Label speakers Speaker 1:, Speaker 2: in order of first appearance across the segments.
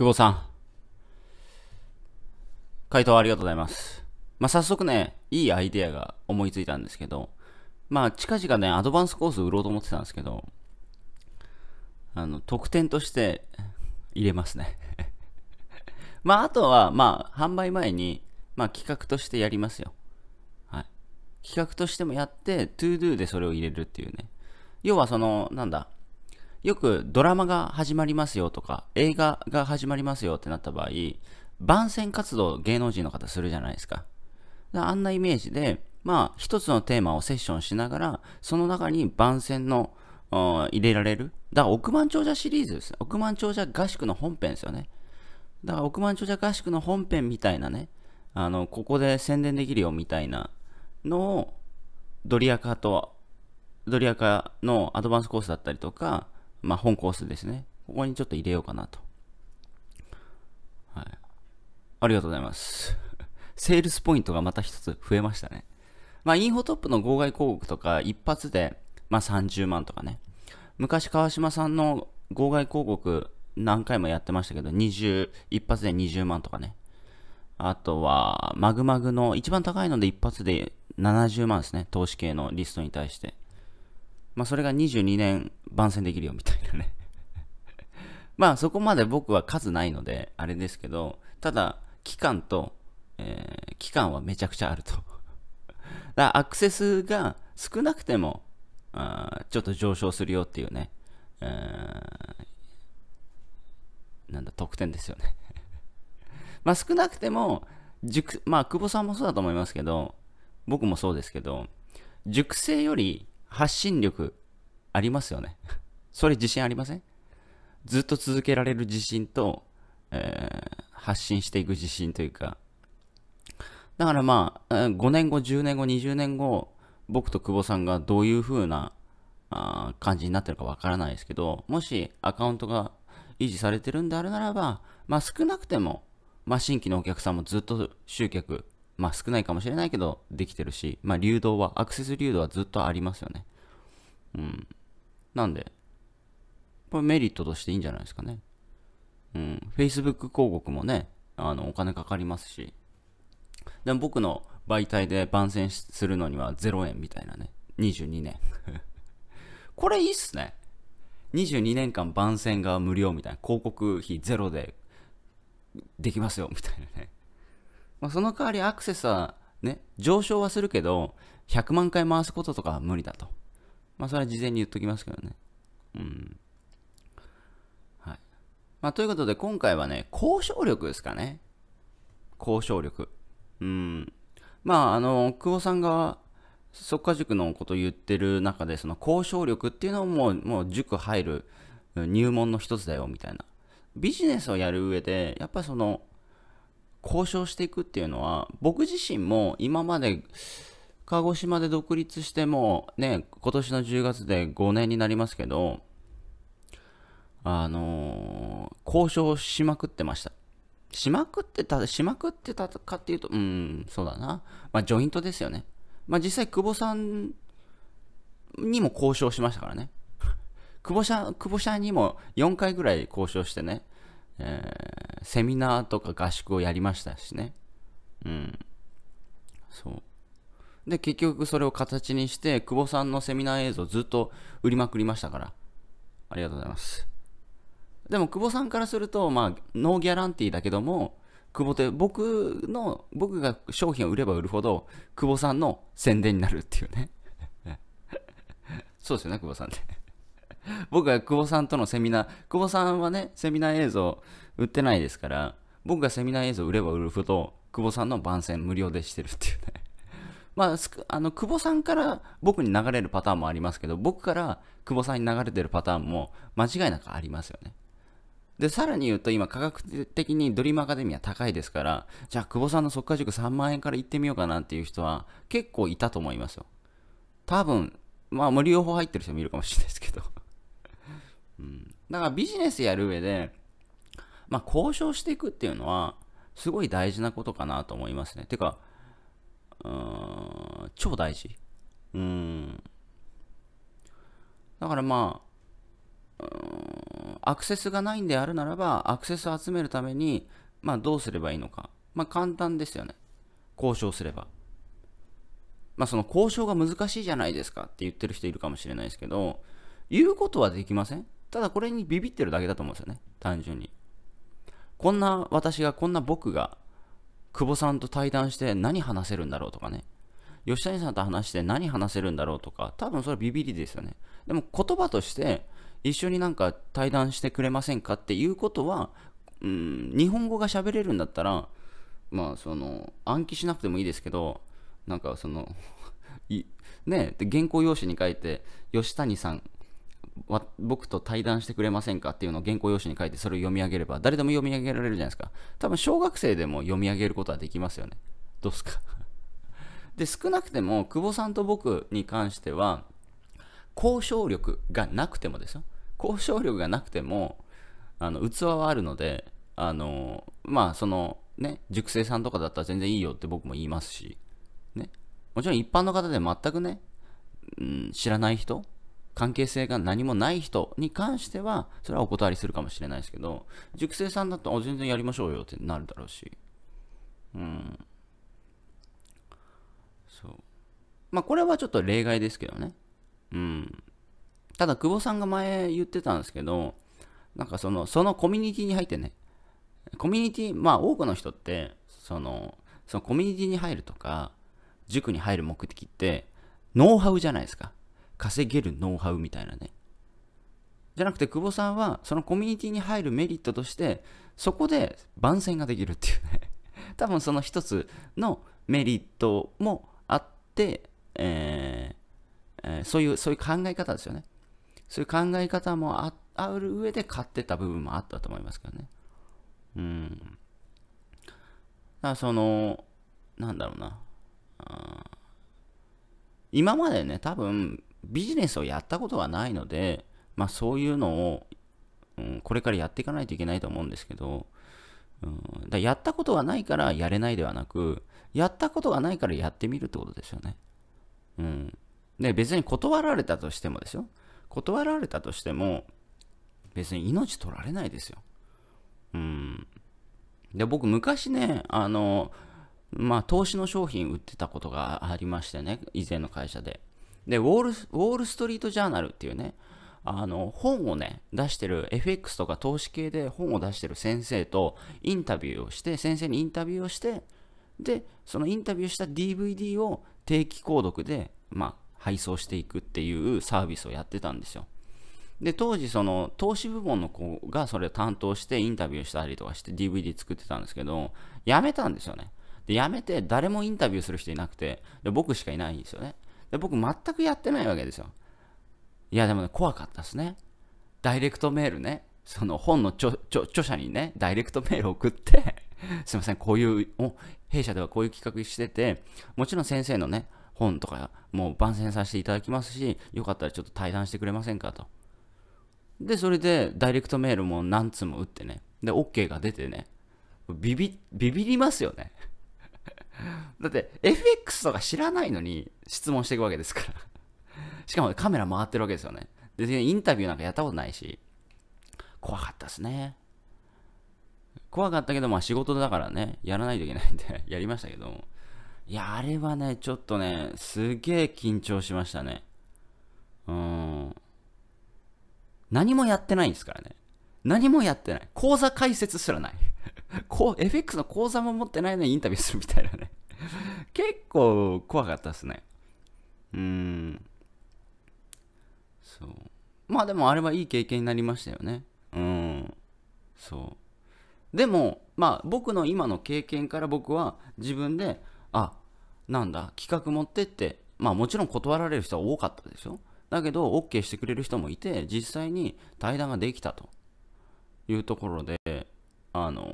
Speaker 1: 久保さん。回答ありがとうございます。まあ、早速ね、いいアイデアが思いついたんですけど、まあ、近々ね、アドバンスコース売ろうと思ってたんですけど、あの、特典として入れますね まあ、あとは、まあ、販売前に、まあ、企画としてやりますよ。はい。企画としてもやって、to do でそれを入れるっていうね。要はその、なんだ、よくドラマが始まりますよとか、映画が始まりますよってなった場合、番宣活動芸能人の方するじゃないですか。かあんなイメージで、まあ、一つのテーマをセッションしながら、その中に番宣の入れられる。だから億万長者シリーズです。億万長者合宿の本編ですよね。だから億万長者合宿の本編みたいなね、あの、ここで宣伝できるよみたいなのを、ドリアカと、ドリアカのアドバンスコースだったりとか、まあ、本コースですね。ここにちょっと入れようかなと。はい。ありがとうございます。セールスポイントがまた一つ増えましたね。まあ、インフォトップの号外広告とか、一発で、まあ、30万とかね。昔、川島さんの号外広告、何回もやってましたけど、20、一発で20万とかね。あとは、マグマグの一番高いので一発で70万ですね。投資系のリストに対して。まあ、それが22年番宣できるよみたいなね まあそこまで僕は数ないのであれですけどただ期間と、えー、期間はめちゃくちゃあると だアクセスが少なくてもあちょっと上昇するよっていうね、えー、なんだ特典ですよね まあ少なくても熟まあ久保さんもそうだと思いますけど僕もそうですけど熟成より発信力ありますよね。それ自信ありませんずっと続けられる自信と、えー、発信していく自信というか。だからまあ、5年後、10年後、20年後、僕と久保さんがどういう風なあ感じになってるかわからないですけど、もしアカウントが維持されてるんであるならば、まあ少なくても、まあ新規のお客さんもずっと集客まあ少ないかもしれないけど、できてるし、まあ流動は、アクセス流動はずっとありますよね。うん。なんで、これメリットとしていいんじゃないですかね。うん。Facebook 広告もね、あの、お金かかりますし。でも僕の媒体で番宣するのには0円みたいなね。22年 これいいっすね。22年間番宣が無料みたいな。広告費ゼロでできますよみたいなね。まあ、その代わりアクセスはね、上昇はするけど、100万回回すこととかは無理だと。まあ、それは事前に言っときますけどね。うん。はい。まあ、ということで、今回はね、交渉力ですかね。交渉力。うん。まあ、あの、久保さんが、速化塾のことを言ってる中で、その交渉力っていうのも、もう塾入る入門の一つだよ、みたいな。ビジネスをやる上で、やっぱその、交渉していくっていうのは僕自身も今まで鹿児島で独立してもね今年の10月で5年になりますけどあのー、交渉しまくってましたしまくってたしまくってたかっていうとうんそうだなまあジョイントですよねまあ実際久保さんにも交渉しましたからね 久保ん、久保さんにも4回ぐらい交渉してねえー、セミナーとか合宿をやりましたしね。うん。そう。で、結局それを形にして、久保さんのセミナー映像ずっと売りまくりましたから。ありがとうございます。でも、久保さんからすると、まあ、ノーギャランティーだけども、久保って僕の、僕が商品を売れば売るほど、久保さんの宣伝になるっていうね。そうですよね、久保さんって。僕が久保さんとのセミナー、久保さんはね、セミナー映像売ってないですから、僕がセミナー映像売れば売るほど、久保さんの番宣無料でしてるっていうね。まあ、あの、久保さんから僕に流れるパターンもありますけど、僕から久保さんに流れてるパターンも間違いなくありますよね。で、さらに言うと今科学的にドリームアカデミは高いですから、じゃあ久保さんの即価塾3万円から行ってみようかなっていう人は結構いたと思いますよ。多分、まあ無料法入ってる人もいるかもしれないですけど。うん、だからビジネスやる上で、まあ、交渉していくっていうのは、すごい大事なことかなと思いますね。てか、うーん、超大事。うーん。だからまあ、アクセスがないんであるならば、アクセスを集めるために、まあどうすればいいのか。まあ簡単ですよね。交渉すれば。まあその交渉が難しいじゃないですかって言ってる人いるかもしれないですけど、言うことはできませんただこれにビビってるだけだと思うんですよね単純にこんな私がこんな僕が久保さんと対談して何話せるんだろうとかね吉谷さんと話して何話せるんだろうとか多分それビビりですよねでも言葉として一緒になんか対談してくれませんかっていうことは、うん、日本語が喋れるんだったらまあその暗記しなくてもいいですけどなんかその ね原稿用紙に書いて吉谷さん僕と対談してくれませんかっていうのを原稿用紙に書いてそれを読み上げれば誰でも読み上げられるじゃないですか多分小学生でも読み上げることはできますよねどうすか で少なくても久保さんと僕に関しては交渉力がなくてもですよ交渉力がなくてもあの器はあるのであのまあそのね熟成さんとかだったら全然いいよって僕も言いますしねもちろん一般の方で全くね、うん、知らない人関係性が何もない人に関しては、それはお断りするかもしれないですけど、熟成さんだと、全然やりましょうよってなるだろうし。うん。そう。まあ、これはちょっと例外ですけどね。うん。ただ、久保さんが前言ってたんですけど、なんかその、そのコミュニティに入ってね、コミュニティ、まあ多くの人って、その、そのコミュニティに入るとか、塾に入る目的って、ノウハウじゃないですか。稼げるノウハウみたいなね。じゃなくて、久保さんは、そのコミュニティに入るメリットとして、そこで番宣ができるっていうね 多分その一つのメリットもあって、えーえー、そういう、そういう考え方ですよね。そういう考え方もあある上で買ってた部分もあったと思いますけどね。うん。だからその、なんだろうな。今までね、多分、ビジネスをやったことがないので、まあ、そういうのを、うん、これからやっていかないといけないと思うんですけど、うん、だやったことがないからやれないではなく、やったことがないからやってみるってことですよね。うん。で、別に断られたとしてもですよ。断られたとしても、別に命取られないですよ。うん。で、僕昔ね、あの、まあ、投資の商品売ってたことがありましてね、以前の会社で。で、ウォール、ウォールストリートジャーナルっていうね、あの、本をね、出してる、FX とか投資系で本を出してる先生とインタビューをして、先生にインタビューをして、で、そのインタビューした DVD を定期購読で、まあ、配送していくっていうサービスをやってたんですよ。で、当時その投資部門の子がそれを担当してインタビューしたりとかして DVD 作ってたんですけど、やめたんですよね。で、やめて誰もインタビューする人いなくて、で僕しかいないんですよね。で僕全くやってないわけですよ。いやでもね、怖かったですね。ダイレクトメールね、その本の著者にね、ダイレクトメール送って すいません、こういうお、弊社ではこういう企画してて、もちろん先生のね、本とかもう番宣させていただきますし、よかったらちょっと対談してくれませんかと。で、それでダイレクトメールも何通も打ってね、で、OK が出てね、ビビ、ビビりますよね。だって FX とか知らないのに質問していくわけですから しかもカメラ回ってるわけですよね。別にインタビューなんかやったことないし、怖かったですね。怖かったけど、まあ仕事だからね、やらないといけないんで やりましたけどいや、あれはね、ちょっとね、すげえ緊張しましたね。うん。何もやってないんですからね。何もやってない。講座解説すらない。こう、FX の口座も持ってないのにインタビューするみたいなね。結構怖かったっすね。うーん。そう。まあでもあれはいい経験になりましたよね。うん。そう。でも、まあ僕の今の経験から僕は自分で、あ、なんだ、企画持ってって、まあもちろん断られる人は多かったでしょ。だけど、OK してくれる人もいて、実際に対談ができたというところで、あの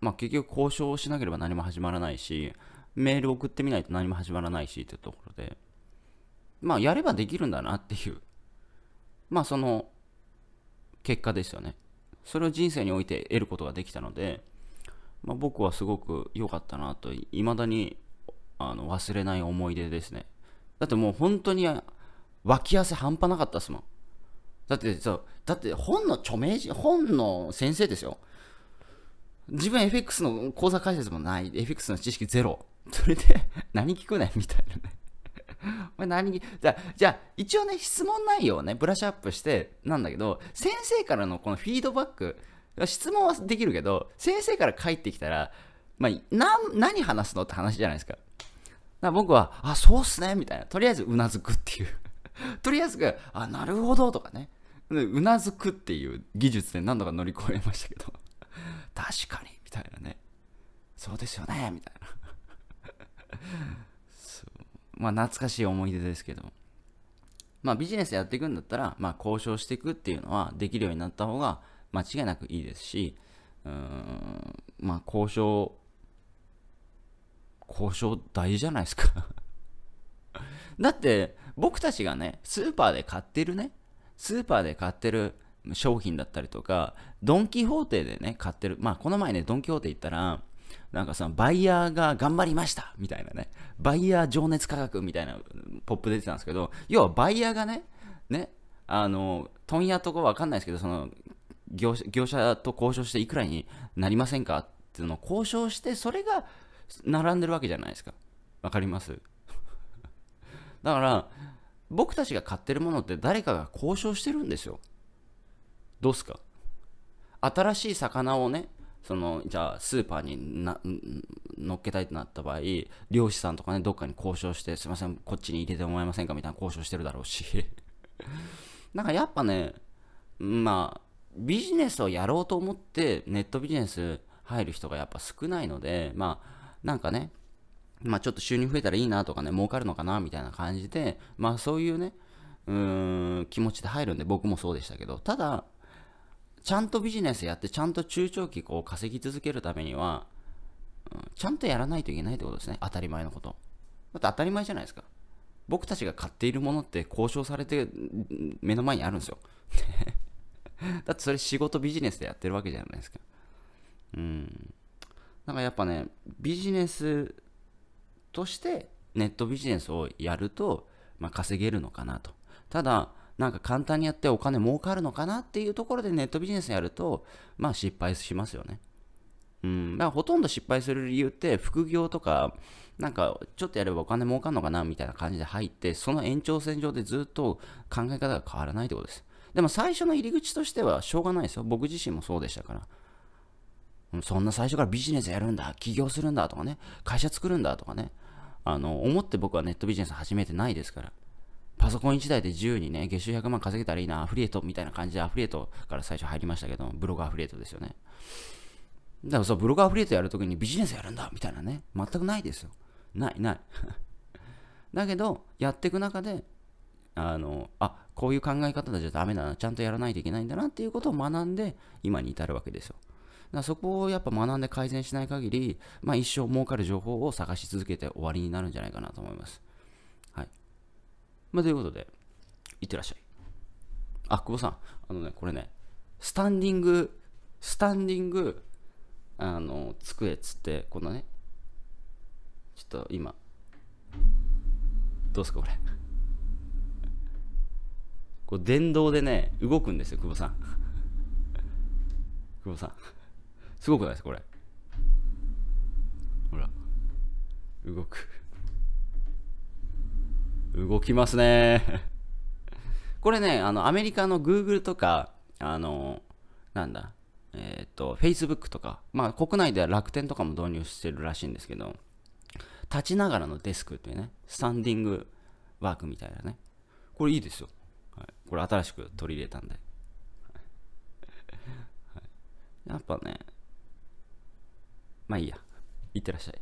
Speaker 1: まあ、結局交渉しなければ何も始まらないし、メール送ってみないと何も始まらないしというところで、まあ、やればできるんだなっていう、まあ、その、結果ですよね。それを人生において得ることができたので、まあ、僕はすごく良かったなと、いまだにあの忘れない思い出ですね。だってもう本当に脇汗半端なかったっすもん。だってだって本の著名人、本の先生ですよ。自分 FX の講座解説もない、FX の知識ゼロ。それで、何聞くねみたいなね。ま 何じゃじゃあ、一応ね、質問内容をね、ブラッシュアップしてなんだけど、先生からのこのフィードバック、質問はできるけど、先生から帰ってきたら、まあ、何話すのって話じゃないですか。か僕は、あ、そうっすね、みたいな。とりあえずうなずくっていう。とりあえず、あ、なるほど、とかね。うなずくっていう技術で何度か乗り越えましたけど。確かにみたいなね。そうですよねみたいな そう。まあ、懐かしい思い出ですけど。まあ、ビジネスやっていくんだったら、まあ、交渉していくっていうのはできるようになった方が間違いなくいいですし、うーん、まあ、交渉、交渉大事じゃないですかだって、僕たちがね、スーパーで買ってるね、スーパーで買ってる商品だったりとか、ドン・キホーテでね、買ってる。まあ、この前ね、ドン・キホーテ行ったら、なんかさ、バイヤーが頑張りましたみたいなね、バイヤー情熱価格みたいなポップ出てたんですけど、要はバイヤーがね、ね、あの、問屋とかわかんないですけど、その業、業者と交渉していくらになりませんかっていうのを交渉して、それが並んでるわけじゃないですか。わかりますだから、僕たちが買ってるものって誰かが交渉してるんですよ。どうすか新しい魚をねそのじゃあスーパーにな乗っけたいとなった場合漁師さんとかねどっかに交渉してすいませんこっちに入れてもらえませんかみたいな交渉してるだろうし なんかやっぱねまあビジネスをやろうと思ってネットビジネス入る人がやっぱ少ないのでまあなんかねまあちょっと収入増えたらいいなとかね儲かるのかなみたいな感じでまあそういうねうーん気持ちで入るんで僕もそうでしたけどただちゃんとビジネスやって、ちゃんと中長期こう稼ぎ続けるためには、ちゃんとやらないといけないってことですね。当たり前のこと。だって当たり前じゃないですか。僕たちが買っているものって交渉されて目の前にあるんですよ。だってそれ仕事ビジネスでやってるわけじゃないですか。うん。なんかやっぱね、ビジネスとしてネットビジネスをやると、まあ、稼げるのかなと。ただ、なんか簡単にやってお金儲かるのかなっていうところでネットビジネスやると、まあ失敗しますよね。うん、だからほとんど失敗する理由って副業とか、なんかちょっとやればお金儲かるのかなみたいな感じで入って、その延長線上でずっと考え方が変わらないってことです。でも最初の入り口としてはしょうがないですよ。僕自身もそうでしたから。そんな最初からビジネスやるんだ、起業するんだとかね、会社作るんだとかね、あの、思って僕はネットビジネス始めてないですから。パソコン1台で自由にね、月収100万稼げたらいいな、アフリエイトみたいな感じでアフリエイトから最初入りましたけど、ブログアフリエイトですよね。だからそう、ブログアフリエイトやるときにビジネスやるんだみたいなね、全くないですよ。ない、ない。だけど、やっていく中で、あの、あ、こういう考え方じゃダメだな、ちゃんとやらないといけないんだなっていうことを学んで、今に至るわけですよ。だそこをやっぱ学んで改善しない限り、まあ一生儲かる情報を探し続けて終わりになるんじゃないかなと思います。まあ、ということで、いってらっしゃい。あ、久保さん、あのね、これね、スタンディング、スタンディング、あの、机っつって、こんなね、ちょっと今、どうすかこれ。こう電動でね、動くんですよ、久保さん。久保さん。すごくないですかこれ。ほら。動く。動きますね。これね、あの、アメリカの Google とか、あの、なんだ、えっ、と、Facebook とか、まあ、国内では楽天とかも導入してるらしいんですけど、立ちながらのデスクっていうね、スタンディングワークみたいなね。これいいですよ。はい、これ新しく取り入れたんで。やっぱね、まあいいや。いってらっしゃい。